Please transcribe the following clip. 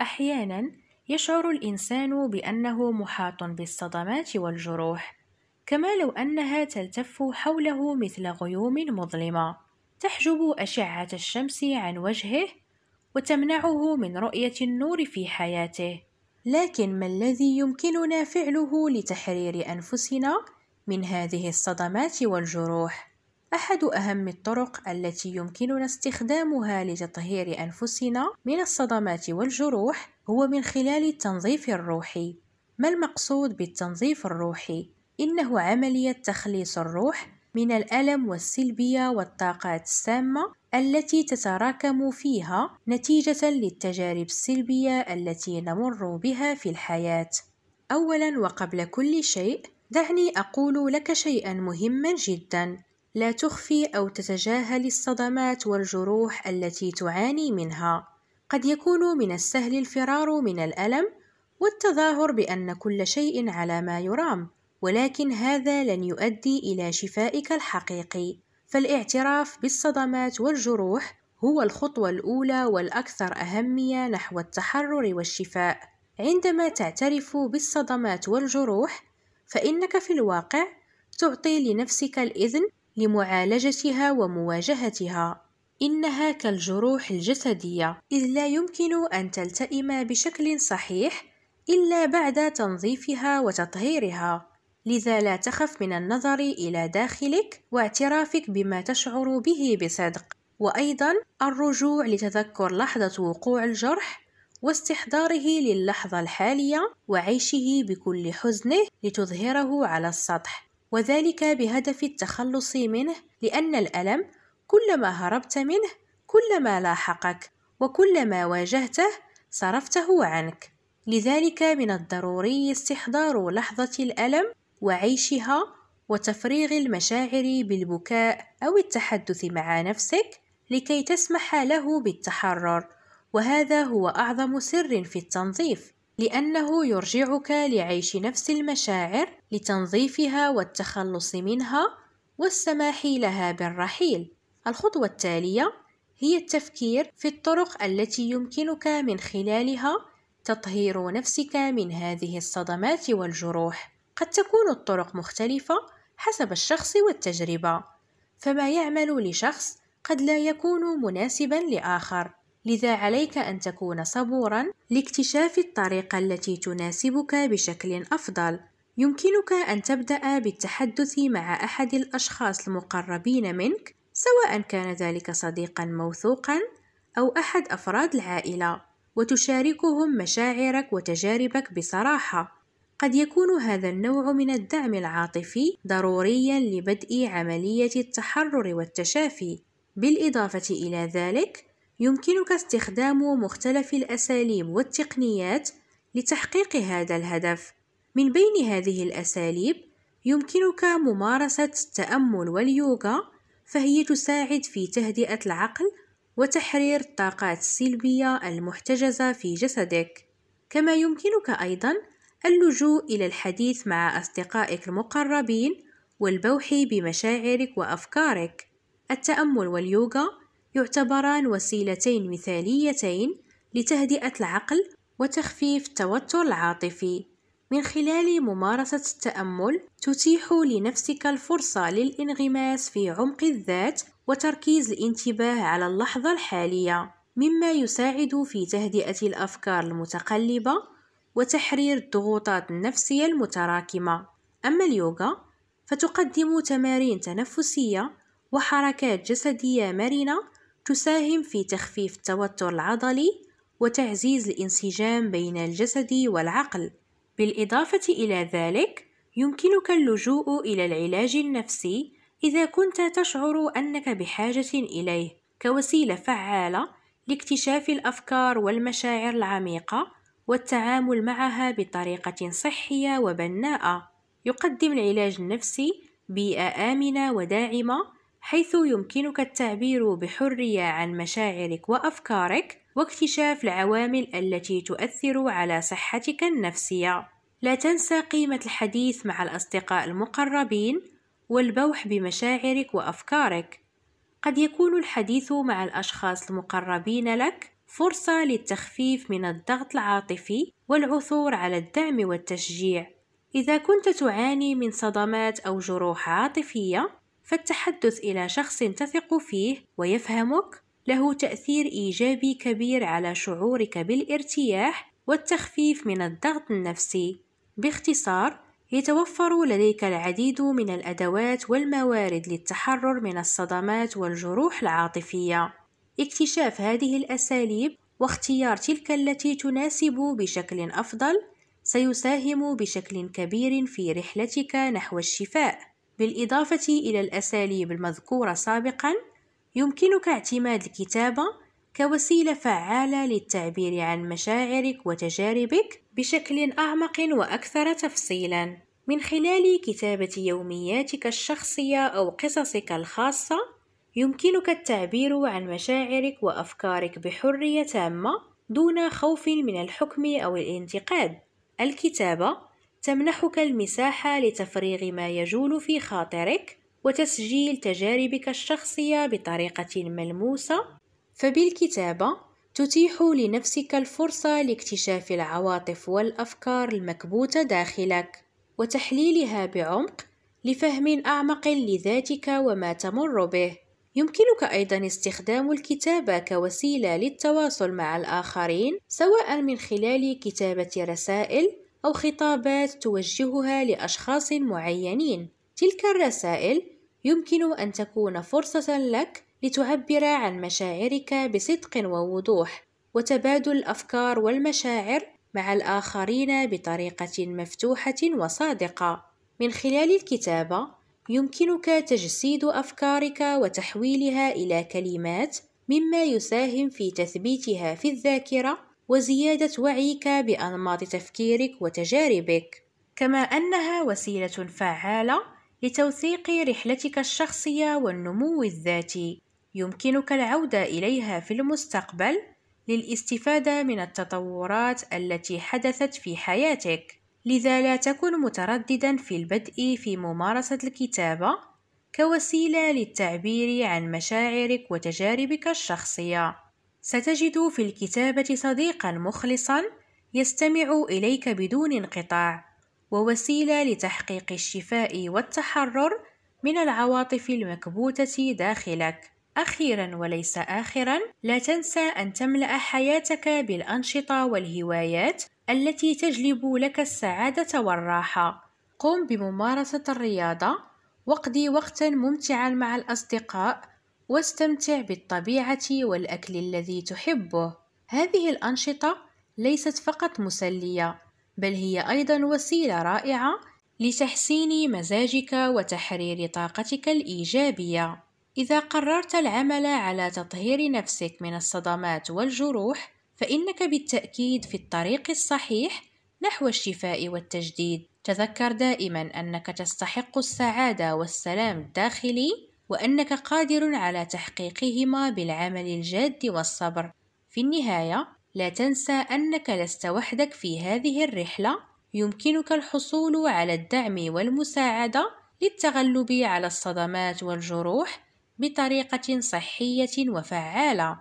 أحيانًا، يشعر الإنسان بأنه محاط بالصدمات والجروح، كما لو أنها تلتف حوله مثل غيوم مظلمة تحجب أشعة الشمس عن وجهه وتمنعه من رؤية النور في حياته. لكن ما الذي يمكننا فعله لتحرير أنفسنا من هذه الصدمات والجروح؟ أحد أهم الطرق التي يمكننا استخدامها لتطهير أنفسنا من الصدمات والجروح هو من خلال التنظيف الروحي. ما المقصود بالتنظيف الروحي؟ إنه عملية تخليص الروح من الألم والسلبية والطاقات السامة التي تتراكم فيها نتيجة للتجارب السلبية التي نمر بها في الحياة. أولاً وقبل كل شيء، دعني أقول لك شيئاً مهماً جداً. لا تخفي أو تتجاهل الصدمات والجروح التي تعاني منها قد يكون من السهل الفرار من الألم والتظاهر بأن كل شيء على ما يرام ولكن هذا لن يؤدي إلى شفائك الحقيقي فالاعتراف بالصدمات والجروح هو الخطوة الأولى والأكثر أهمية نحو التحرر والشفاء عندما تعترف بالصدمات والجروح فإنك في الواقع تعطي لنفسك الإذن لمعالجتها ومواجهتها إنها كالجروح الجسدية إذ لا يمكن أن تلتئم بشكل صحيح إلا بعد تنظيفها وتطهيرها لذا لا تخف من النظر إلى داخلك واعترافك بما تشعر به بصدق وأيضا الرجوع لتذكر لحظة وقوع الجرح واستحضاره للحظة الحالية وعيشه بكل حزنه لتظهره على السطح وذلك بهدف التخلص منه لأن الألم كلما هربت منه كلما لاحقك وكلما واجهته صرفته عنك لذلك من الضروري استحضار لحظة الألم وعيشها وتفريغ المشاعر بالبكاء أو التحدث مع نفسك لكي تسمح له بالتحرر وهذا هو أعظم سر في التنظيف لأنه يرجعك لعيش نفس المشاعر لتنظيفها والتخلص منها والسماح لها بالرحيل. الخطوة التالية هي التفكير في الطرق التي يمكنك من خلالها تطهير نفسك من هذه الصدمات والجروح. قد تكون الطرق مختلفة حسب الشخص والتجربة، فما يعمل لشخص قد لا يكون مناسبا لآخر. لذا عليك أن تكون صبورا لاكتشاف الطريقة التي تناسبك بشكل أفضل يمكنك أن تبدأ بالتحدث مع أحد الأشخاص المقربين منك سواء كان ذلك صديقا موثوقا أو أحد أفراد العائلة وتشاركهم مشاعرك وتجاربك بصراحة قد يكون هذا النوع من الدعم العاطفي ضروريا لبدء عملية التحرر والتشافي بالإضافة إلى ذلك يمكنك استخدام مختلف الأساليب والتقنيات لتحقيق هذا الهدف من بين هذه الأساليب يمكنك ممارسة التأمل واليوغا فهي تساعد في تهدئة العقل وتحرير الطاقات السلبية المحتجزة في جسدك كما يمكنك أيضا اللجوء إلى الحديث مع أصدقائك المقربين والبوح بمشاعرك وأفكارك التأمل واليوغا يعتبران وسيلتين مثاليتين لتهدئة العقل وتخفيف التوتر العاطفي من خلال ممارسة التأمل تتيح لنفسك الفرصة للانغماس في عمق الذات وتركيز الانتباه على اللحظة الحالية مما يساعد في تهدئة الأفكار المتقلبة وتحرير الضغوطات النفسية المتراكمة أما اليوغا فتقدم تمارين تنفسية وحركات جسدية مرنة تساهم في تخفيف التوتر العضلي وتعزيز الانسجام بين الجسد والعقل بالإضافة إلى ذلك يمكنك اللجوء إلى العلاج النفسي إذا كنت تشعر أنك بحاجة إليه كوسيلة فعالة لاكتشاف الأفكار والمشاعر العميقة والتعامل معها بطريقة صحية وبناءة يقدم العلاج النفسي بيئة آمنة وداعمة حيث يمكنك التعبير بحرية عن مشاعرك وأفكارك واكتشاف العوامل التي تؤثر على صحتك النفسية. لا تنسى قيمة الحديث مع الأصدقاء المقربين والبوح بمشاعرك وأفكارك. قد يكون الحديث مع الأشخاص المقربين لك فرصة للتخفيف من الضغط العاطفي والعثور على الدعم والتشجيع. إذا كنت تعاني من صدمات أو جروح عاطفية، فالتحدث إلى شخص تثق فيه ويفهمك له تأثير إيجابي كبير على شعورك بالارتياح والتخفيف من الضغط النفسي. باختصار، يتوفر لديك العديد من الأدوات والموارد للتحرر من الصدمات والجروح العاطفية. اكتشاف هذه الأساليب واختيار تلك التي تناسب بشكل أفضل سيساهم بشكل كبير في رحلتك نحو الشفاء بالإضافة إلى الأساليب المذكورة سابقًا، يمكنك اعتماد الكتابة كوسيلة فعالة للتعبير عن مشاعرك وتجاربك بشكل أعمق وأكثر تفصيلًا. من خلال كتابة يومياتك الشخصية أو قصصك الخاصة، يمكنك التعبير عن مشاعرك وأفكارك بحرية تامة دون خوف من الحكم أو الانتقاد. الكتابة تمنحك المساحة لتفريغ ما يجول في خاطرك وتسجيل تجاربك الشخصية بطريقة ملموسة فبالكتابة تتيح لنفسك الفرصة لاكتشاف العواطف والأفكار المكبوتة داخلك وتحليلها بعمق لفهم أعمق لذاتك وما تمر به يمكنك أيضا استخدام الكتابة كوسيلة للتواصل مع الآخرين سواء من خلال كتابة رسائل أو خطابات توجهها لأشخاص معينين تلك الرسائل يمكن أن تكون فرصة لك لتعبر عن مشاعرك بصدق ووضوح وتبادل الأفكار والمشاعر مع الآخرين بطريقة مفتوحة وصادقة من خلال الكتابة يمكنك تجسيد أفكارك وتحويلها إلى كلمات مما يساهم في تثبيتها في الذاكرة وزيادة وعيك بأنماط تفكيرك وتجاربك كما أنها وسيلة فعالة لتوثيق رحلتك الشخصية والنمو الذاتي يمكنك العودة إليها في المستقبل للاستفادة من التطورات التي حدثت في حياتك لذا لا تكن مترددا في البدء في ممارسة الكتابة كوسيلة للتعبير عن مشاعرك وتجاربك الشخصية ستجد في الكتابة صديقا مخلصا يستمع إليك بدون انقطاع ووسيلة لتحقيق الشفاء والتحرر من العواطف المكبوتة داخلك أخيرا وليس آخرا لا تنسى أن تملأ حياتك بالأنشطة والهوايات التي تجلب لك السعادة والراحة قم بممارسة الرياضة واقضي وقتا ممتعا مع الأصدقاء واستمتع بالطبيعة والأكل الذي تحبه هذه الأنشطة ليست فقط مسلية بل هي أيضا وسيلة رائعة لتحسين مزاجك وتحرير طاقتك الإيجابية إذا قررت العمل على تطهير نفسك من الصدمات والجروح فإنك بالتأكيد في الطريق الصحيح نحو الشفاء والتجديد تذكر دائما أنك تستحق السعادة والسلام الداخلي وأنك قادر على تحقيقهما بالعمل الجاد والصبر. في النهاية، لا تنسى أنك لست وحدك في هذه الرحلة، يمكنك الحصول على الدعم والمساعدة للتغلب على الصدمات والجروح بطريقة صحية وفعالة.